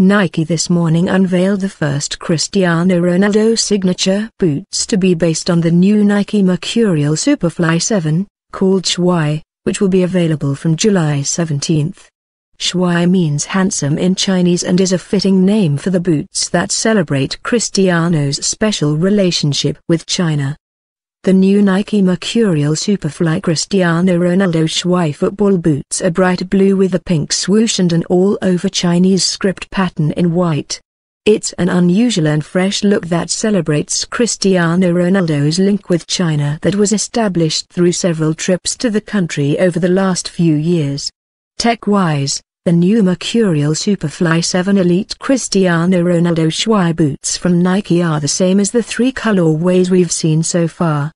Nike this morning unveiled the first Cristiano Ronaldo signature boots to be based on the new Nike Mercurial Superfly 7, called Shuai, which will be available from July 17. Shuai means handsome in Chinese and is a fitting name for the boots that celebrate Cristiano's special relationship with China. The new Nike Mercurial Superfly Cristiano Ronaldo Shui football boots are bright blue with a pink swoosh and an all-over Chinese script pattern in white. It's an unusual and fresh look that celebrates Cristiano Ronaldo's link with China that was established through several trips to the country over the last few years. Tech-wise, the new Mercurial Superfly 7 Elite Cristiano Ronaldo Shui boots from Nike are the same as the three colorways we've seen so far.